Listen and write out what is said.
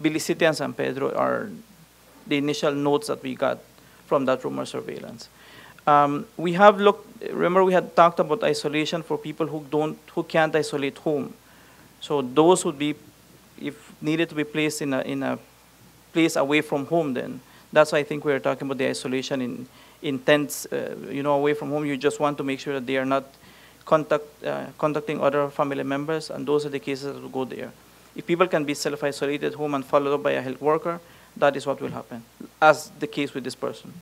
Billy City and San Pedro are the initial notes that we got from that rumor surveillance. Um, we have looked, remember we had talked about isolation for people who don't, who can't isolate home. So those would be, if needed to be placed in a, in a place away from home then. That's why I think we are talking about the isolation in, in tents, uh, you know, away from home. You just want to make sure that they are not contact, uh, contacting other family members, and those are the cases that will go there. If people can be self-isolated home and followed up by a health worker, that is what will happen, as the case with this person.